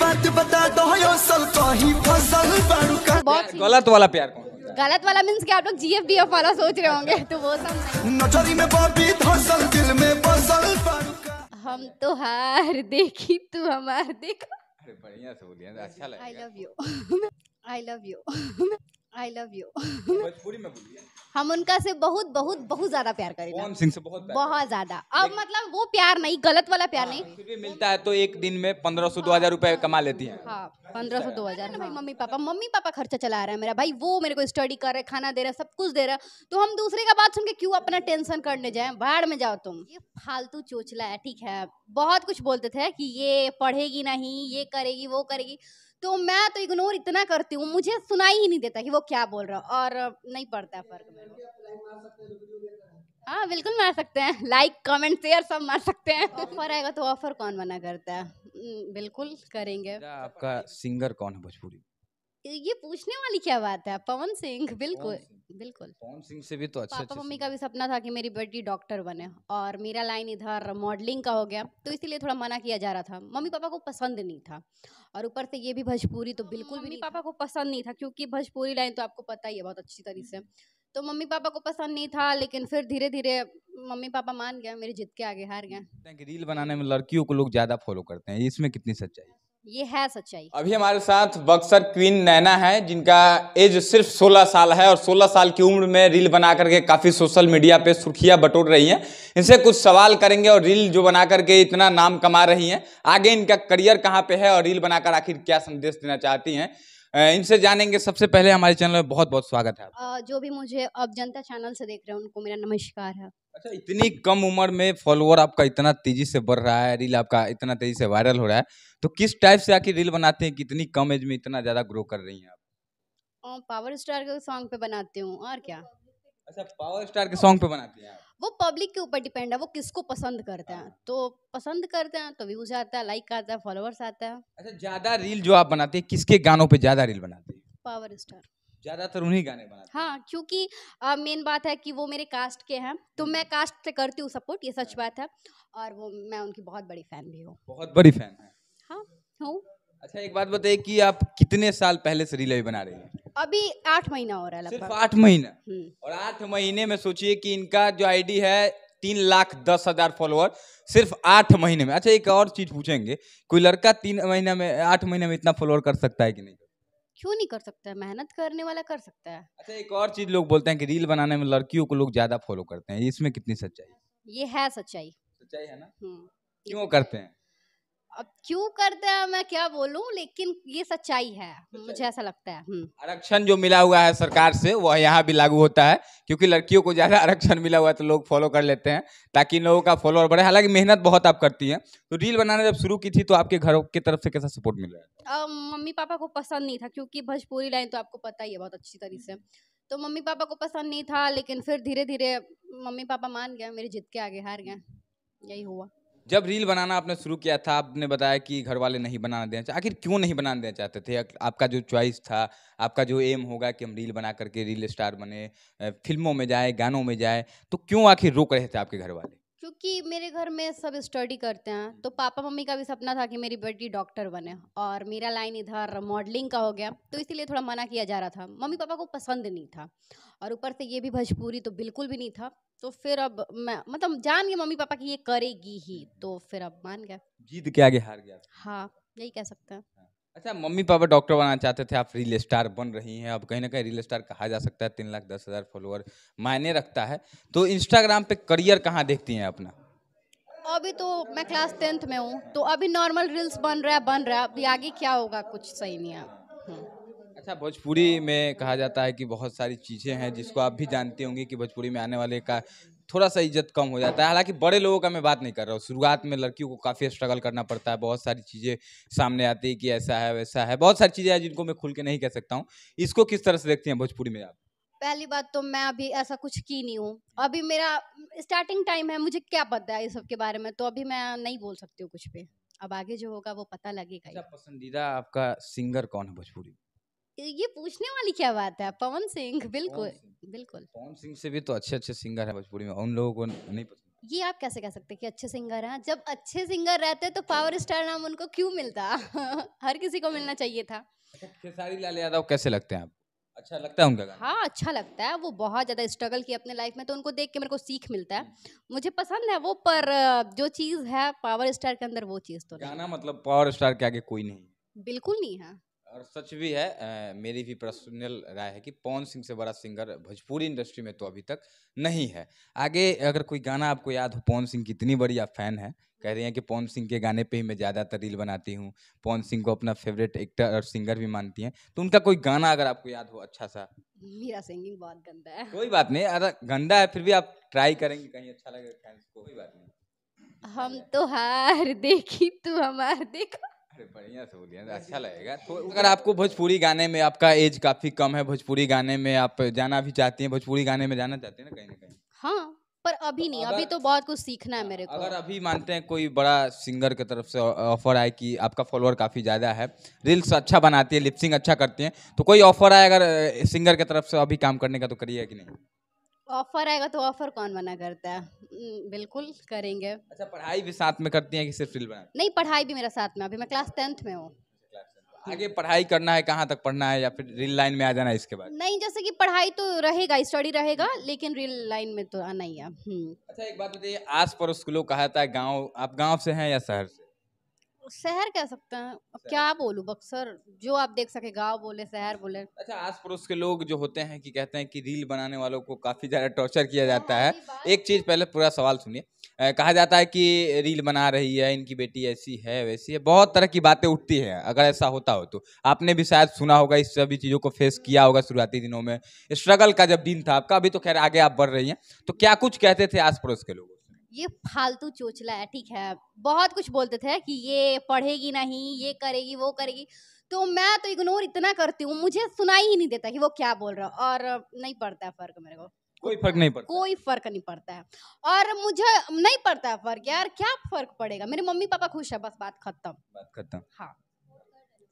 तो गलत वाला प्यार कौन गलत वाला मीन्स की आप लोग जी एफ डी एफ वाला सोच रहे होंगे तो वो सब हम तो हार देखी तू हमार देखा अरे बढ़िया से बोलिए अच्छा लगा I love you I love you I love you Bhojpuri में बोलिए हम उनका से बहुत बहुत बहुत ज्यादा प्यार करें मोहन सिंह से बहुत बहुत ज्यादा अब मतलब वो प्यार नहीं गलत वाला प्यार हाँ, नहीं फिर भी मिलता है तो एक दिन में पंद्रह सौ दो हजार रूपए कमा लेती है हाँ, पंद्रह सौ दो हजार हाँ, भाई मम्मी पापा मम्मी पापा खर्चा चला रहा है मेरा भाई वो मेरे को स्टडी कर रहे खाना दे रहा है सब कुछ दे रहा है तो हम दूसरे का बात सुन के क्यों अपना टेंशन करने जाए बाहर में जाओ तुम ये फालतू चोचला है ठीक है बहुत कुछ बोलते थे कि ये पढ़ेगी नहीं ये करेगी वो करेगी तो मैं तो इग्नोर इतना करती हूँ मुझे सुनाई ही नहीं देता कि वो क्या बोल रहा और नहीं पड़ता फर्क हाँ बिल्कुल मार सकते हैं लाइक कमेंट शेयर सब मार सकते हैं ऑफर आएगा तो ऑफर कौन मना करता है हम्म, बिल्कुल करेंगे आपका सिंगर कौन है भोजपुरी ये पूछने वाली क्या बात है पवन सिंह बिल्कुल बिल्कुल पवन सिंह से भी तो अच्छा पापा मम्मी का भी सपना था कि मेरी बेटी डॉक्टर बने और मेरा लाइन इधर मॉडलिंग का हो गया तो इसीलिए थोड़ा मना किया जा रहा था मम्मी पापा को पसंद नहीं था और ऊपर से ये भी भोजपुरी तो हाँ, बिल्कुल भी नहीं पापा को पसंद नहीं था क्योंकि भोजपुरी लाइन तो आपको पता ही है बहुत अच्छी तरीके से तो मम्मी पापा को पसंद नहीं था लेकिन फिर धीरे धीरे मम्मी पापा मान गया मेरी जिद के आगे हार गए रील बनाने में लड़कियों को लोग ज्यादा फॉलो करते हैं इसमें कितनी सच्चाई ये है सच्चाई अभी हमारे साथ बक्सर क्वीन नैना है जिनका एज सिर्फ 16 साल है और 16 साल की उम्र में रील बना करके काफ़ी सोशल मीडिया पे सुर्खियां बटोर रही हैं इनसे कुछ सवाल करेंगे और रील जो बना करके इतना नाम कमा रही हैं आगे इनका करियर कहाँ पे है और रील बनाकर आखिर क्या संदेश देना चाहती हैं इनसे जानेंगे सबसे पहले हमारे चैनल में बहुत बहुत स्वागत है जो भी मुझे अब जनता चैनल से देख रहे हैं उनको मेरा नमस्कार है अच्छा इतनी कम उम्र में फॉलोअर आपका इतना तेजी से बढ़ रहा है रील आपका इतना तेजी से वायरल हो रहा है तो किस टाइप से आखिर रील बनाते हैं कितनी कम एज में इतना ज्यादा ग्रो कर रही हैं आप पावर स्टार के सॉन्ग पे बनाती हूँ और क्या अच्छा पावर स्टार के सॉन्ग पे बनाती हैं वो पब्लिक के ऊपर डिपेंड है वो किसको पसंद करते हैं हाँ। तो पसंद करते हैं तो व्यूज आता है लाइक आता है फॉलोअर्स आता है अच्छा ज्यादा रील जो आप बनाते हैं किसके गानों पे ज्यादा रील बनाते हैं पावर स्टार ज्यादातर उन्हीं गाने बनाते हाँ क्योंकि मेन बात है कि वो मेरे कास्ट के हैं तो हम्म। मैं कास्ट से करती हूँ सपोर्ट ये सच अच्छा। बात है और वो मैं उनकी बहुत बड़ी फैन भी हूँ बहुत बड़ी फैन है हाँ हूँ अच्छा एक बात बताइए कि आप कितने साल पहले से रिले बना रही हैं अभी आठ महीना हो रहा है सिर्फ आठ महीना हम्म। और आठ महीने में सोचिए कि इनका जो आईडी है तीन लाख दस हजार फॉलोअर सिर्फ आठ महीने में अच्छा एक और चीज पूछेंगे कोई लड़का तीन महीना में आठ महीने में इतना फॉलोअर कर सकता है कि नहीं क्यों नहीं कर सकता है मेहनत करने वाला कर सकता है अच्छा एक और चीज लोग बोलते हैं कि रील बनाने में लड़कियों को लोग ज्यादा फॉलो करते हैं इसमें कितनी सच्चाई ये है सच्चाई सच्चाई है ना हम्म। क्यों करते हैं अब क्यों करते हैं मैं क्या बोलूं लेकिन ये सच्चाई है मुझे ऐसा लगता है हम्म। आरक्षण जो मिला हुआ है सरकार से वह यहाँ भी लागू होता है क्योंकि लड़कियों को ज़्यादा आरक्षण मिला हुआ है तो लोग फॉलो कर लेते हैं ताकि इन लोगों का फॉलोअर बढ़े हालांकि मेहनत बहुत आप करती हैं तो रील बनाना जब शुरू की थी तो आपके घरों की तरफ से कैसा सपोर्ट मिल रहा है मम्मी पापा को पसंद नहीं था क्योंकि भोजपुरी लाइन तो आपको पता ही है बहुत अच्छी तरीके से तो मम्मी पापा को पसंद नहीं था लेकिन फिर धीरे धीरे मम्मी पापा मान गया मेरी जिद के आगे हार गए यही हुआ जब रील बनाना आपने शुरू किया था आपने बताया कि घर वाले नहीं बनाना देना चाहते आखिर क्यों नहीं बनाना देना चाहते थे आपका जो चॉइस था आपका जो एम होगा कि हम रील बना करके रील स्टार बने फिल्मों में जाए गानों में जाए तो क्यों आखिर रोक रहे थे आपके घर वाले क्योंकि मेरे घर में सब स्टडी करते हैं तो हम्म। पापा मम्मी का भी सपना था कि मेरी बेटी डॉक्टर बने और मेरा लाइन इधर मॉडलिंग का हो गया तो इसीलिए थोड़ा मना किया जा रहा था मम्मी पापा को पसंद नहीं था और ऊपर से ये भी भोजपुरी तो बिल्कुल भी नहीं था तो फिर अब मैं मतलब जान गया मम्मी पापा की ये करेगी ही हम्म। तो फिर अब मान गया जीत के आगे हार गया हाँ यही कह सकते हैं अच्छा मम्मी पापा डॉक्टर बनना चाहते थे आप रील स्टार बन रही हैं अब कहीं ना कहीं रील स्टार कहा जा सकता है तीन लाख दस हज़ार फॉलोअर मायने रखता है तो इंस्टाग्राम पे करियर कहाँ देखती हैं अपना अभी तो मैं क्लास टेंथ में हूँ तो अभी नॉर्मल रील्स बन रहा है बन रहा है अभी आगे क्या होगा कुछ सही नहीं है हम्म। अच्छा भोजपुरी में कहा जाता है कि बहुत सारी चीज़ें हैं जिसको आप भी जानती होंगी कि भोजपुरी में आने वाले का थोड़ा सा इज्जत कम हो जाता है हालांकि बड़े लोगों का मैं बात नहीं कर रहा हूँ शुरुआत में लड़कियों को काफ़ी स्ट्रगल करना पड़ता है बहुत सारी चीज़ें सामने आती है कि ऐसा है वैसा है बहुत सारी चीज़ें हैं जिनको मैं खुल के नहीं कह सकता हूँ इसको किस तरह से देखती हैं भोजपुरी में आप पहली बात तो मैं अभी ऐसा कुछ की नहीं हूँ अभी मेरा स्टार्टिंग टाइम है मुझे क्या पता है ये सब के बारे में तो अभी मैं नहीं बोल सकती हूँ कुछ पे अब आगे जो होगा वो पता लगेगा अच्छा, पसंदीदा आपका सिंगर कौन है भोजपुरी ये पूछने वाली क्या बात है पवन सिंह बिल्कुल बिल्कुल पवन सिंह से भी तो अच्छे अच्छे सिंगर है भोजपुरी में उन लोगों को नहीं पसंद ये आप कैसे कह सकते कि अच्छे सिंगर हैं जब अच्छे सिंगर रहते तो पावर स्टार नाम उनको क्यों मिलता हर किसी को मिलना चाहिए था अच्छा, खेसारी लाल यादव कैसे लगते हैं आप अच्छा लगता है उनका हाँ अच्छा लगता है वो बहुत ज़्यादा स्ट्रगल किया अपने लाइफ में तो उनको देख के मेरे को सीख मिलता है हम्म। मुझे पसंद है वो पर जो चीज़ है पावर स्टार के अंदर वो चीज़ तो गाना मतलब पावर स्टार के आगे कोई नहीं बिल्कुल नहीं है और सच भी है आ, मेरी भी पर्सनल राय है कि पवन सिंह से बड़ा सिंगर भोजपुरी इंडस्ट्री में तो अभी तक नहीं है आगे अगर कोई गाना आपको याद हो पवन सिंह की इतनी बड़ी फैन है कह रही हैं कि पवन सिंह के गाने पे ही मैं ज़्यादातर रील बनाती हूँ पवन सिंह को अपना फेवरेट एक्टर और सिंगर भी मानती हैं तो उनका कोई गाना अगर आपको याद हो अच्छा सा मेरा सिंगिंग बहुत गंदा है कोई बात नहीं अगर गंदा है फिर भी आप ट्राई करेंगे कहीं अच्छा लगेगा कोई बात नहीं हम तो हार देखी तू हमार देखा अरे बढ़िया बोलिए अच्छा लगेगा तो अगर आपको भोजपुरी गाने में आपका एज काफी कम है भोजपुरी गाने में आप जाना भी चाहती हैं भोजपुरी गाने में जाना चाहते हैं ना कहीं ना कहीं हाँ पर अभी तो नहीं अभी तो बहुत कुछ सीखना है मेरे को अगर अभी मानते हैं कोई बड़ा सिंगर की तरफ से ऑफर आए कि आपका फॉलोअर काफ़ी ज़्यादा है रील्स अच्छा बनाती है लिपसिंग अच्छा करती है तो कोई ऑफर आए अगर सिंगर की तरफ से अभी काम करने का तो करिए कि नहीं ऑफर आएगा तो ऑफर कौन मना करता है हम्म, बिल्कुल करेंगे अच्छा पढ़ाई भी साथ में करती है कि सिर्फ फिल्म नहीं पढ़ाई भी मेरा साथ में अभी मैं क्लास टेंथ में हूँ आगे पढ़ाई करना है कहाँ तक पढ़ना है या फिर रील लाइन में आ जाना है इसके बाद नहीं जैसे कि पढ़ाई तो रहेगा स्टडी रहेगा लेकिन रील लाइन में तो आना ही है हम्म। अच्छा एक बात बताइए आस पड़ोस के लोग कहा था गाँव आप गाँव से हैं या शहर से शहर कह सकते हैं क्या बोलूं बक्सर जो आप देख सके गांव बोले शहर बोले अच्छा आस पड़ोस के लोग जो होते हैं कि कहते हैं कि रील बनाने वालों को काफी ज्यादा टॉर्चर किया जाता हाँ, है एक चीज पहले पूरा सवाल सुनिए कहा जाता है कि रील बना रही है इनकी बेटी ऐसी है वैसी है बहुत तरह की बातें उठती है अगर ऐसा होता हो तो आपने भी शायद सुना होगा इस सभी चीज़ों को फेस किया होगा शुरुआती दिनों में स्ट्रगल का जब दिन था आपका अभी तो खैर आगे आप बढ़ रही हैं तो क्या कुछ कहते थे आस पड़ोस के लोग ये फालतू चोचला है ठीक है बहुत कुछ बोलते थे कि ये पढ़ेगी नहीं ये करेगी वो करेगी तो मैं तो इग्नोर इतना करती हूँ मुझे सुनाई ही नहीं देता कि वो क्या बोल रहा और नहीं पड़ता है फर्क मेरे को कोई फर्क नहीं पड़ता कोई फर्क नहीं पड़ता है और मुझे नहीं पड़ता है फर्क यार क्या फर्क पड़ेगा मेरे मम्मी पापा खुश है बस बात खत्म बात खत्म हाँ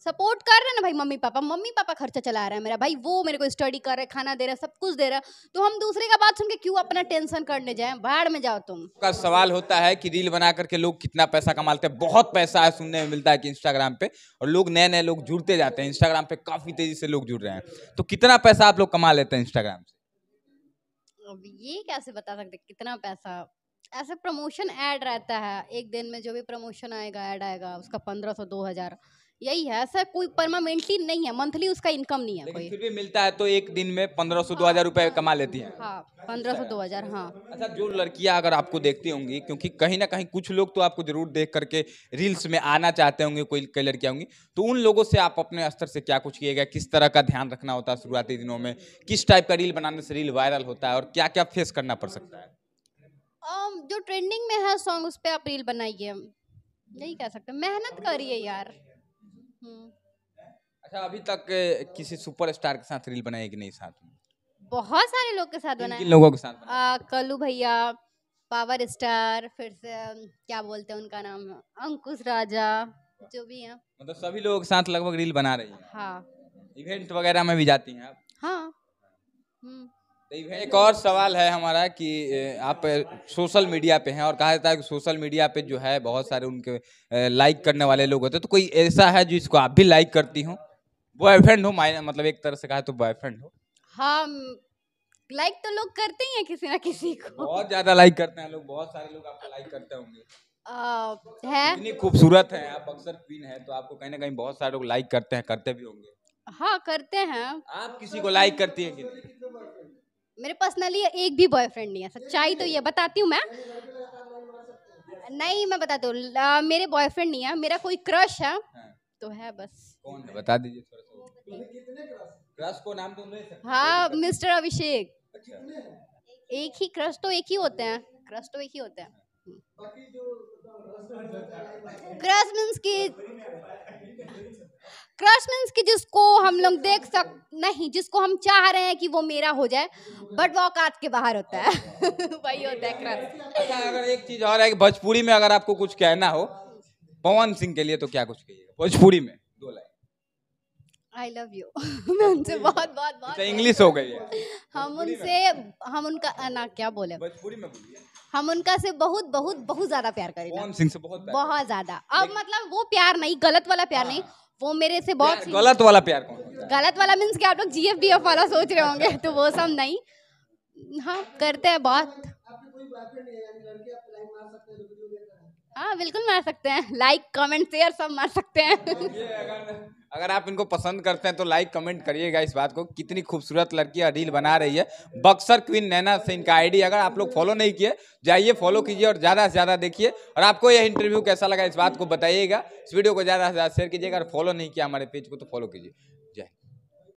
सपोर्ट कर रहे ना भाई मम्मी पापा मम्मी पापा खर्चा चला रहा है मेरा भाई वो मेरे को स्टडी कर रहे है खाना दे रहा है सब कुछ दे रहा है तो हम दूसरे का बात सुन के क्यों अपना टेंशन करने जाए बाढ़ में जाओ तुम का सवाल होता है कि रील बना करके लोग कितना पैसा कमाते हैं बहुत पैसा है सुनने में मिलता है कि इंस्टाग्राम पे और लोग नए नए लोग जुड़ते जाते हैं इंस्टाग्राम पे काफी तेजी से लोग जुड़ रहे हैं तो कितना पैसा आप लोग कमा लेते हैं इंस्टाग्राम से अब ये कैसे बता सकते कितना पैसा ऐसे प्रमोशन ऐड रहता है एक दिन में जो भी प्रमोशन आएगा ऐड आएगा उसका पंद्रह सौ दो हजार यही है सर कोई परमानेंटली नहीं है मंथली उसका इनकम नहीं है कोई फिर भी मिलता है तो एक दिन में पंद्रह सौ दो हजार रूपए हाँ। कमा लेती है हाँ, पंद्रह सौ दो हजार हाँ अच्छा जो लड़कियां अगर आपको देखती होंगी क्योंकि कहीं ना कहीं कुछ लोग तो आपको जरूर देख करके रील्स में आना चाहते होंगे कोई कई लड़कियां होंगी तो उन लोगों से आप अपने स्तर से क्या कुछ किएगा किस तरह का ध्यान रखना होता है शुरुआती दिनों में किस टाइप का रील बनाने से रील वायरल होता है और क्या क्या फेस करना पड़ सकता है जो ट्रेंडिंग में है सॉन्ग उस पर आप रील बनाइए नहीं कह सकते मेहनत करिए यार हम्म। अच्छा अभी तक किसी सुपरस्टार के साथ रील बनाए कि नहीं साथ में बहुत सारे लोग के साथ बनाए लोगों के साथ बनाए कल्लू भैया पावर स्टार फिर से क्या बोलते हैं उनका नाम अंकुश राजा जो भी है मतलब सभी लोग साथ लगभग रील बना रही है हाँ इवेंट वगैरह में भी जाती हैं आप हाँ हम्म। एक और सवाल है हमारा कि आप सोशल मीडिया पे हैं और कहा जाता है कि सोशल मीडिया पे जो है बहुत सारे उनके लाइक करने वाले लोग होते हैं तो कोई ऐसा है जिसको आप भी लाइक करती हो बॉयफ्रेंड हो मायने मतलब एक तरह से कहा तो बॉयफ्रेंड हो हाँ लाइक तो लोग करते ही हैं किसी ना किसी को बहुत ज्यादा लाइक करते हैं लोग बहुत सारे लोग आपको लाइक करते होंगे इतनी खूबसूरत है आप अक्सर क्वीन है तो आपको कहीं ना कहीं बहुत सारे लोग लाइक करते हैं करते भी होंगे हाँ करते हैं आप किसी को लाइक करती है मेरे पर्सनली एक भी बॉयफ्रेंड नहीं है सच्चाई तो ये बताती हूँ मैं नहीं मैं बताती हूँ मेरे बॉयफ्रेंड नहीं है मेरा कोई क्रश है हाँ। तो है बस बता दीजिए क्रश को नाम तो हाँ मिस्टर अभिषेक अच्छा। एक ही क्रश तो एक ही होते हैं क्रश तो एक ही होते हैं क्रश मीन्स की क्रश मीन्स कि जिसको हम लोग देख सक नहीं जिसको हम चाह रहे हैं कि वो मेरा हो जाए बट वो औकात के बाहर होता है वही होता है क्रश अच्छा, अगर एक चीज और है भोजपुरी में अगर आपको कुछ कहना हो पवन सिंह के लिए तो क्या कुछ कहिएगा भोजपुरी में दो लाइन आई लव यू मैं उनसे बहुत बहुत बहुत इंग्लिश अच्छा, हो गई है हम उनसे हम उनका ना क्या बोले भोजपुरी में बोलिए हम उनका से बहुत बहुत बहुत ज्यादा प्यार करेंगे सिंह से बहुत बहुत ज्यादा अब मतलब वो प्यार नहीं गलत वाला प्यार हाँ। नहीं वो मेरे से बहुत गलत वाला प्यार कौन गलत वाला मीन्स की आप लोग जी एफ बी एफ वाला सोच रहे होंगे तो वो सब नहीं हाँ करते हैं बहुत हाँ बिल्कुल मार सकते हैं लाइक कमेंट शेयर सब मार सकते हैं तो अगर, आप इनको पसंद करते हैं तो लाइक कमेंट करिएगा इस बात को कितनी खूबसूरत लड़की रील बना रही है बक्सर क्वीन नैना से इनका आईडी अगर आप लोग फॉलो नहीं किए जाइए फॉलो कीजिए और ज़्यादा से ज़्यादा देखिए और आपको यह इंटरव्यू कैसा लगा इस बात को बताइएगा इस वीडियो को ज़्यादा से ज़्यादा शेयर कीजिएगा फॉलो नहीं किया हमारे पेज को तो फॉलो कीजिए